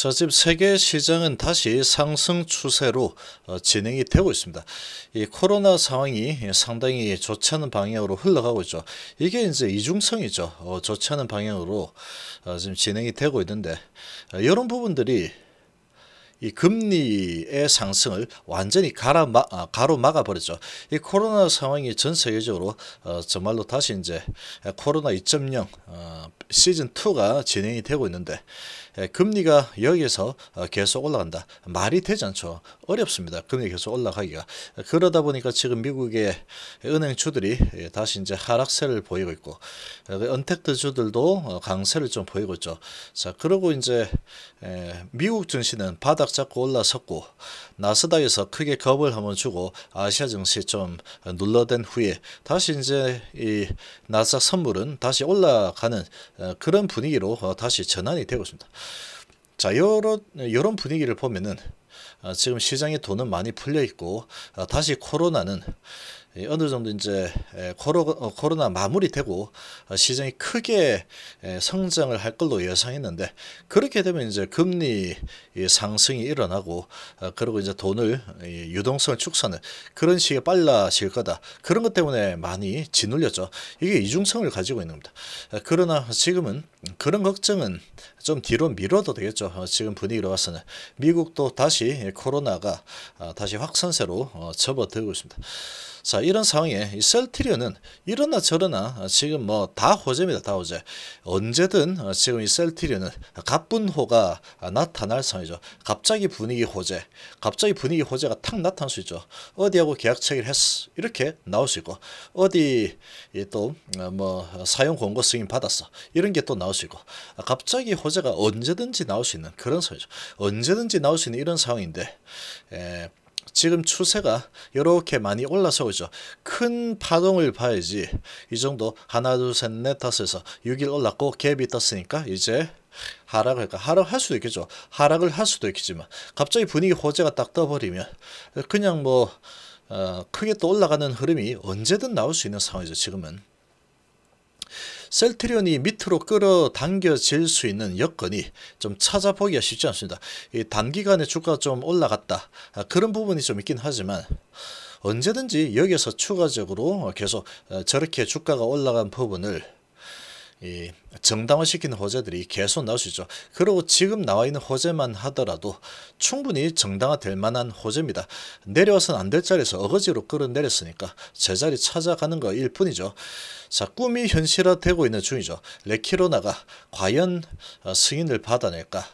저금 세계 시장은 다시 상승 추세로 어, 진행이 되고 있습니다. 이 코로나 상황이 상당히 좋지 않은 방향으로 흘러가고 있죠. 이게 이제 이중성이죠. 어, 좋지 않은 방향으로 어, 지금 진행이 되고 있는데 어, 이런 부분들이 이 금리의 상승을 완전히 가로막, 아, 가로막아 버렸죠. 이 코로나 상황이 전 세계적으로 어, 정말로 다시 이제 코로나 2.0 어, 시즌 2가 진행이 되고 있는데 예, 금리가 여기에서 어, 계속 올라간다. 말이 되지 않죠. 어렵습니다. 금리 계속 올라가기가. 그러다 보니까 지금 미국의 은행주들이 예, 다시 이제 하락세를 보이고 있고 어, 그 언택트주들도 어, 강세를 좀 보이고 있죠. 자, 그러고 이제 예, 미국 증시는 바닥 잡고 올라섰고 나스닥에서 크게 겁을 한번 주고 아시아 증시 좀 눌러댄 후에 다시 이제 이 나스닥 선물은 다시 올라가는 그런 분위기로 다시 전환이 되고 있습니다. 자, 요런, 요런 분위기를 보면은 아, 지금 시장에 돈은 많이 풀려 있고 아, 다시 코로나는 어느 정도 이제 코로, 어, 코로나 마무리되고 아, 시장이 크게 성장을 할 걸로 예상했는데 그렇게 되면 이제 금리 상승이 일어나고 아, 그리고 이제 돈을 유동성을 축소하는 그런 식의 빨라질 거다 그런 것 때문에 많이 짓눌렸죠 이게 이중성을 가지고 있는 겁니다 아, 그러나 지금은 그런 걱정은 좀 뒤로 밀어도 되겠죠. 어, 지금 분위기로 봐서는 미국도 다시 코로나가 어, 다시 확산세로 어, 접어들고 있습니다. 자 이런 상황에 이 셀트리온은 이러나 저러나 지금 뭐 다 호재입니다 다 호재 언제든 지금 이 셀트리온은 갑분호가 나타날 상황이죠 갑자기 분위기 호재 갑자기 분위기 호재가 탁 나타날 수 있죠 어디하고 계약 체결 했어 이렇게 나올 수 있고 어디 또 뭐 사용 권고 승인 받았어 이런 게 또 나올 수 있고 갑자기 호재 후재가 언제든지 나올 수 있는 그런 상황이죠. 언제든지 나올 수 있는 이런 상황인데 에, 예, 지금 추세가 이렇게 많이 올라서고 있죠. 큰 파동을 봐야지 이 정도 하나 둘셋넷 다섯 해서 6일 올랐고 갭이 떴으니까 이제 하락을 그까 하락할 수도 있겠죠. 하락을 할 수도 있겠지만 갑자기 분위기 호재가 딱 떠버리면 그냥 뭐 어, 크게 또 올라가는 흐름이 언제든 나올 수 있는 상황이죠. 지금은. 셀트리온이 밑으로 끌어당겨질 수 있는 여건이 좀 찾아보기가 쉽지 않습니다. 단기간에 주가좀 올라갔다 아, 그런 부분이 좀 있긴 하지만 언제든지 여기서 추가적으로 계속 어, 저렇게 주가가 올라간 부분을 이 정당화시키는 호재들이 계속 나올 수 있죠. 그리고 지금 나와 있는 호재만 하더라도 충분히 정당화될 만한 호재입니다. 내려와선 안될 자리에서 어거지로 끌어내렸으니까 제자리 찾아가는 거 일뿐이죠. 자, 꿈이 현실화되고 있는 중이죠. 레키로나가 과연 어, 승인을 받아낼까?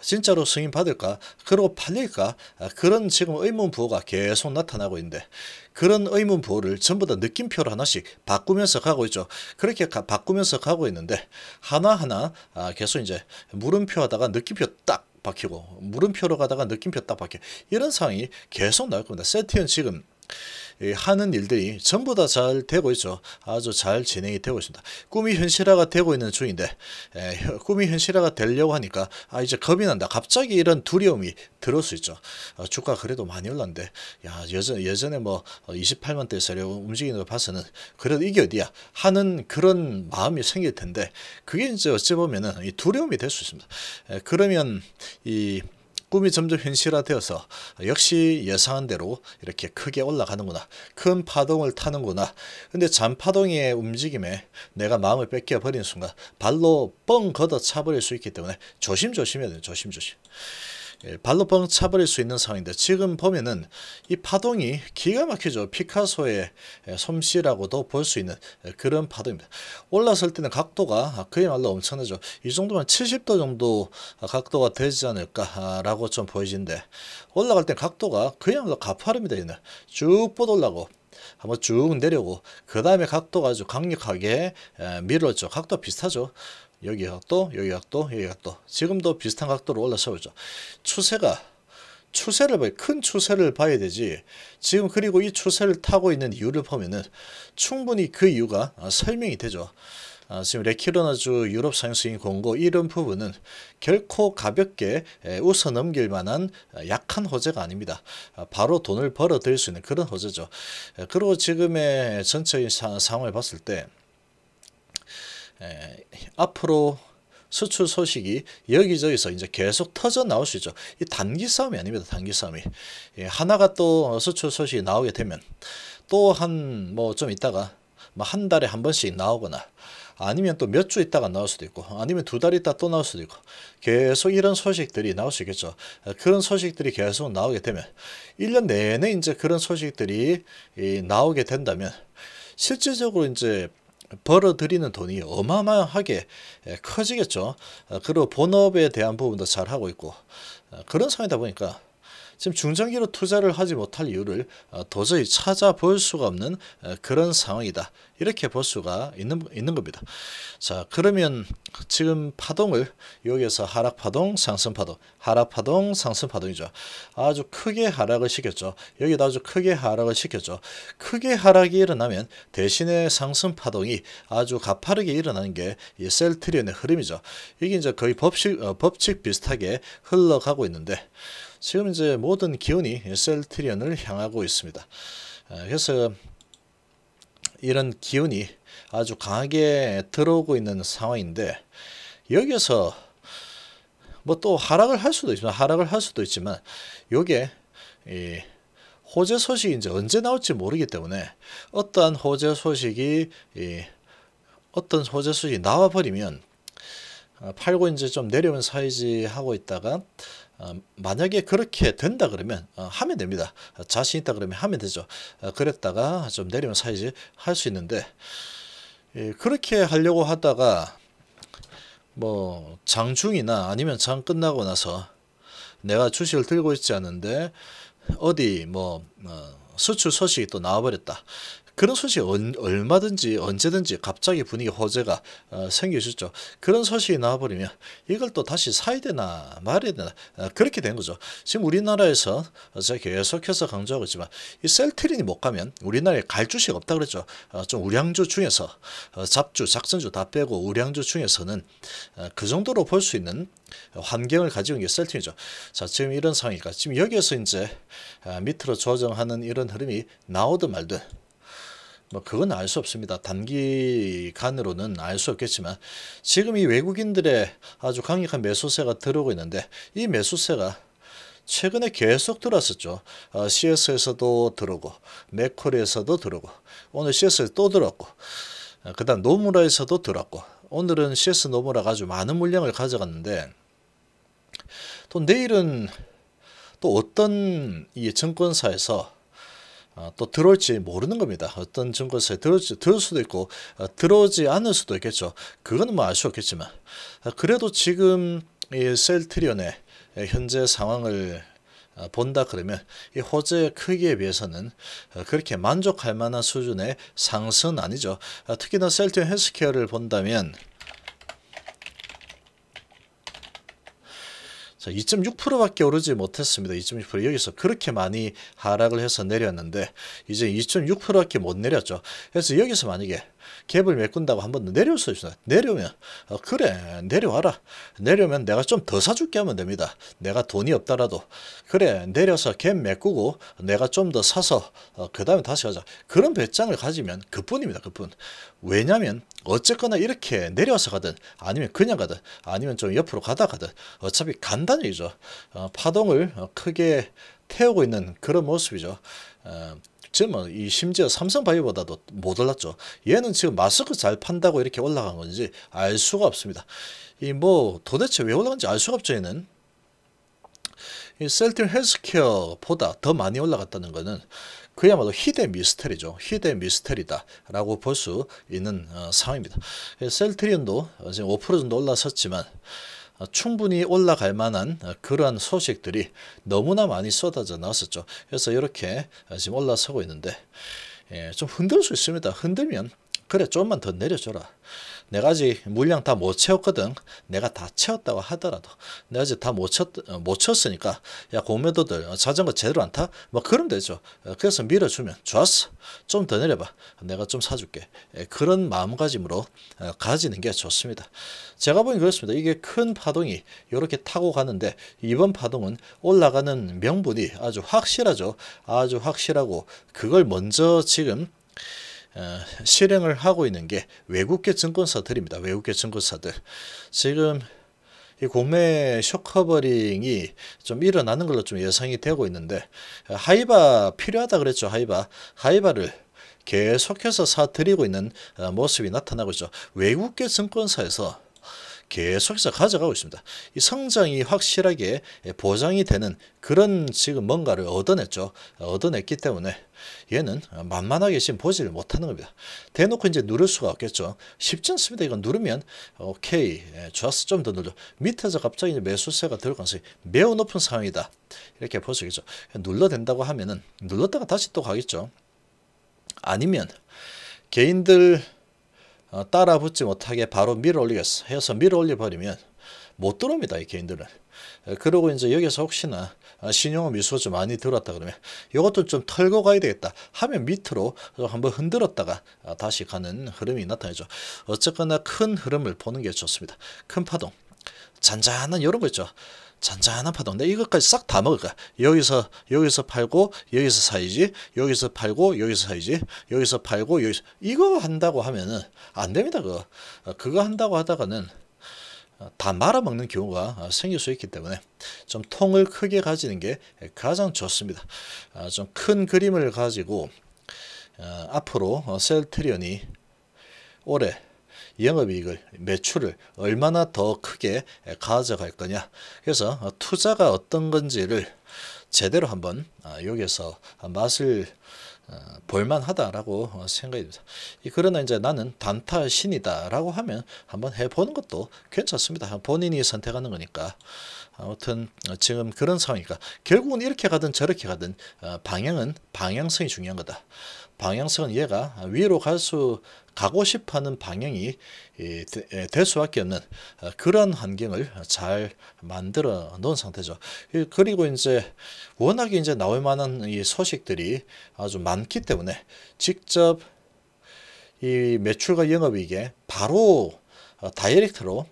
진짜로 승인 받을까? 그리고 팔릴까? 아, 그런 지금 의문 부호가 계속 나타나고 있는데 그런 의문 부호를 전부 다 느낌표로 하나씩 바꾸면서 가고 있죠. 그렇게 가, 바꾸면서 가고 있는데 하나하나 아, 계속 이제 물음표 하다가 느낌표 딱 박히고 물음표로 가다가 느낌표 딱 박혀 이런 상황이 계속 나올 겁니다. 세티언 지금 하는 일들이 전부 다 잘 되고 있죠. 아주 잘 진행이 되고 있습니다. 꿈이 현실화가 되고 있는 중인데 에, 꿈이 현실화가 되려고 하니까 아 이제 겁이 난다. 갑자기 이런 두려움이 들을 수 있죠. 아, 주가 그래도 많이 올랐는데 야 예전, 예전에 뭐 28만 어, 대에서 움직이는 걸 봐서는 그래도 이게 어디야 하는 그런 마음이 생길 텐데 그게 이제 어찌 보면은 두려움이 될 수 있습니다. 에, 그러면 이 꿈이 점점 현실화되어서 역시 예상한 대로 이렇게 크게 올라가는구나. 큰 파동을 타는구나. 근데 잔파동의 움직임에 내가 마음을 뺏겨버리는 순간 발로 뻥 걷어차버릴 수 있기 때문에 조심조심해야 돼요. 조심조심. 예, 발로 뻥 차버릴 수 있는 상황인데 지금 보면은 이 파동이 기가 막히죠. 피카소의 예, 솜씨라고도 볼 수 있는 예, 그런 파동입니다. 올라설 때는 각도가 아, 그야말로 엄청나죠. 이 정도면 70도 정도 각도가 되지 않을까라고 좀보이는데 올라갈 때 각도가 그야말로 가파릅니다. 얘는 쭉 뻗올라고 한번 쭉 내려오고 그 다음에 각도가 아주 강력하게 밀었죠. 각도 비슷하죠. 여기 가또 여기 가또 여기 가또 지금도 비슷한 각도로 올라서오죠. 추세가 추세를 봐야, 큰 추세를 봐야 되지. 지금 그리고 이 추세를 타고 있는 이유를 보면은 충분히 그 이유가 아, 설명이 되죠. 아, 지금 레키로나주 유럽 상승인 공고 이런 부분은 결코 가볍게 웃어 넘길 만한 아, 약한 호재가 아닙니다. 아, 바로 돈을 벌어들일 수 있는 그런 호재죠. 그리고 지금의 전체 상황을 봤을 때 에, 앞으로 수출 소식이 여기저기서 이제 계속 터져 나올 수 있죠. 이 단기 싸움이 아닙니다. 단기 싸움이. 예, 하나가 또 수출 소식이 나오게 되면 또 한 뭐 좀 있다가 뭐한 달에 한 번씩 나오거나 아니면 또 몇 주 있다가 나올 수도 있고 아니면 두 달 있다 또 나올 수도 있고 계속 이런 소식들이 나올 수 있겠죠. 그런 소식들이 계속 나오게 되면 1년 내내 이제 그런 소식들이 나오게 된다면 실질적으로 이제 벌어들이는 돈이 어마어마하게 예, 커지겠죠. 아, 그리고 본업에 대한 부분도 잘 하고 있고 아, 그런 상황이다 보니까 지금 중장기로 투자를 하지 못할 이유를 어, 도저히 찾아볼 수가 없는 어, 그런 상황이다. 이렇게 볼 수가 있는, 있는 겁니다. 자, 그러면 지금 파동을 여기에서 하락 파동, 상승 파동, 하락 파동, 상승 파동이죠. 아주 크게 하락을 시켰죠. 여기도 아주 크게 하락을 시켰죠. 크게 하락이 일어나면 대신에 상승 파동이 아주 가파르게 일어나는 게 이 셀트리온의 흐름이죠. 이게 이제 거의 법칙, 어, 법칙 비슷하게 흘러가고 있는데 지금 이제 모든 기운이 셀트리온을 향하고 있습니다. 아, 그래서 이런 기운이 아주 강하게 들어오고 있는 상황인데 여기서 뭐 또 하락을 할 수도 있지만 하락을 할 수도 있지만 요게 이 호재 소식이 이제 언제 나올지 모르기 때문에 어떠한 호재 소식이 이 어떤 호재 소식이 나와 버리면 아, 팔고 이제 좀내려오 사이즈 하고 있다가 어, 만약에 그렇게 된다 그러면 어, 하면 됩니다. 자신 있다 그러면 하면 되죠. 어, 그랬다가 좀 내리면 사이즈 할 수 있는데 예, 그렇게 하려고 하다가 뭐 장중이나 아니면 장 끝나고 나서 내가 주식을 들고 있지 않은데 어디 뭐 수출 소식이 또 나와버렸다. 그런 소식 은 얼마든지 언제든지 갑자기 분위기 호재가 어, 생기셨죠 그런 소식이 나와버리면 이걸 또 다시 사야 되나 말해야 되나 어, 그렇게 된 거죠. 지금 우리나라에서 제가 계속해서 강조하고 있지만 이 셀트린이 못 가면 우리나라에 갈 주식 없다 그랬죠. 어, 좀 우량주 중에서 어, 잡주 작전주 다 빼고 우량주 중에서는 어, 그 정도로 볼 수 있는 환경을 가지고 있는 게 셀팅이죠. 자, 지금 이런 상황이니까 지금 여기에서 이제 어, 밑으로 조정하는 이런 흐름이 나오든 말든 뭐 그건 알 수 없습니다. 단기간으로는 알 수 없겠지만 지금 이 외국인들의 아주 강력한 매수세가 들어오고 있는데 이 매수세가 최근에 계속 들어왔었죠. 어, CS에서도 들어오고 맥콜에서도 들어오고 오늘 CS에 또 들어왔고 어, 그 다음 노무라에서도 들어왔고 오늘은 CS 노무라가 아주 많은 물량을 가져갔는데 또 내일은 또 어떤 이 증권사에서 어, 또 들어올지 모르는 겁니다. 어떤 증거세 들어올지 들어 수도 있고 어, 들어오지 않을 수도 있겠죠. 그거는 뭐알수 없겠지만 어, 그래도 지금 이 셀트리온의 현재 상황을 본다 그러면 이 호재의 크기에 비해서는 그렇게 만족할 만한 수준의 상승은 아니죠. 특히나 셀트리온 헬스케어를 본다면 자, 2.6%밖에 오르지 못했습니다. 2.6% 여기서 그렇게 많이 하락을 해서 내렸는데 이제 2.6%밖에 못 내렸죠. 그래서 여기서 만약에 갭을 메꾼다고 한번 내려오세요 내려면 어, 그래 내려와라. 내려면 내가 좀 더 사줄게 하면 됩니다. 내가 돈이 없다라도 그래 내려서 갭 메꾸고 내가 좀 더 사서 어, 그 다음에 다시 하자. 그런 배짱을 가지면 그뿐입니다. 그뿐. 왜냐면 어쨌거나 이렇게 내려서 가든 아니면 그냥 가든 아니면 좀 옆으로 가다 가든 어차피 간단히죠. 어, 파동을 어, 크게 태우고 있는 그런 모습이죠. 어, 지금이 심지어 삼성바이오보다도 못 올랐죠. 얘는 지금 마스크 잘 판다고 이렇게 올라간 건지 알 수가 없습니다. 이 뭐 도대체 왜 올라간지 알 수가 없죠. 얘는. 이 셀틴 헬스케어보다 더 많이 올라갔다는 것은 그야말로 희대 미스터리죠. 희대 미스터리다라고 볼 수 있는 어, 상황입니다. 셀트리온도 지금 5% 정도 올라섰지만 어, 충분히 올라갈 만한 어, 그러한 소식들이 너무나 많이 쏟아져 나왔었죠. 그래서 이렇게 어, 지금 올라서고 있는데 예, 좀 흔들 수 있습니다. 흔들면 그래 좀만 더 내려줘라. 네 가지 물량 다 못 채웠거든. 내가 다 채웠다고 하더라도 네 가지 다못 채웠, 어, 못채으니까야 공매도들 어, 자전거 제대로 안 타? 뭐 그럼 되죠. 어, 그래서 밀어주면 좋았어. 좀 더 내려봐. 내가 좀 사줄게. 예, 그런 마음가짐으로 가지는 게 좋습니다. 제가 보니 그렇습니다. 이게 큰 파동이 이렇게 타고 가는데 이번 파동은 올라가는 명분이 아주 확실하죠. 아주 확실하고 그걸 먼저 지금 어, 실행을 하고 있는 게 외국계 증권사들입니다. 외국계 증권사들. 지금 이 공매 쇼커버링이 좀 일어나는 걸로 좀 예상이 되고 있는데 어, 하이바 필요하다 그랬죠. 하이바. 하이바를 계속해서 사들이고 있는 어, 모습이 나타나고 있죠. 외국계 증권사에서 계속해서 가져가고 있습니다. 이 성장이 확실하게 보장이 되는 그런 지금 뭔가를 얻어냈죠. 얻어냈기 때문에 얘는 만만하게 지금 보지를 못하는 겁니다. 대놓고 이제 누를 수가 없겠죠. 쉽지 않습니다. 이건 누르면 오케이 예, 좋았어 좀더 눌러 밑에서 갑자기 매수세가 들어 가능성이 매우 높은 상황이다. 이렇게 볼수 있겠죠. 눌러댄다고 하면은 눌렀다가 다시 또 가겠죠. 아니면 개인들 어, 따라붙지 못하게 바로 밀어올리겠어 해서 밀어올려버리면 못 들어옵니다. 이 개인들은. 어, 그리고 이제 여기서 혹시나 어, 신용은 미수좀 많이 들었다 그러면 이것도 좀 털고 가야 되겠다 하면 밑으로 한번 흔들었다가 다시 가는 흐름이 나타나죠. 어쨌거나 큰 흐름을 보는 게 좋습니다. 큰 파동. 잔잔한 이런 거 있죠. 잔잔한파동데 이것까지 싹 다 먹을 거야. 여기서 여기서 팔고 여기서 사이지 여기서 팔고 여기서 사이지 여기서 팔고 여기서 이거 한다고 하면은 안 됩니다. 그거 어, 그거 한다고 하다가는 어, 다 말아먹는 경우가 어, 생길 수 있기 때문에 좀 통을 크게 가지는 게 가장 좋습니다. 아, 좀큰 그림을 가지고 앞으로 셀트리온이 올해 영업이익을 매출을 얼마나 더 크게 가져갈 거냐 그래서 투자가 어떤 건지를 제대로 한번 아, 여기서 맛을 어, 볼만하다라고 생각이 니다 그러나 이제 나는 단타 신이다라고 하면 한번 해보는 것도 괜찮습니다. 본인이 선택하는 거니까. 아무튼 지금 그런 상황이니까 결국은 이렇게 가든 저렇게 가든 어, 방향은 방향성이 중요한 거다. 방향성은 얘가 위로 갈 수 가고 싶어하는 방향이 예, 될 수밖에 없는 어, 그런 환경을 잘 만들어 놓은 상태죠. 그리고 이제 워낙에 이제 나올 만한 이 소식들이 아주 많기 때문에 직접 이 매출과 영업이익에 바로 어, 다이렉트로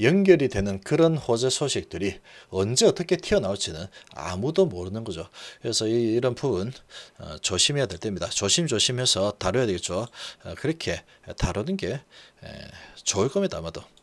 연결이 되는 그런 호재 소식들이 언제 어떻게 튀어나올지는 아무도 모르는 거죠. 그래서 이, 런 부분 어, 조심해야 될 때입니다. 조심조심해서 다뤄야 되겠죠. 어, 그렇게 다루는 게 에, 좋을 겁니다. 아마도.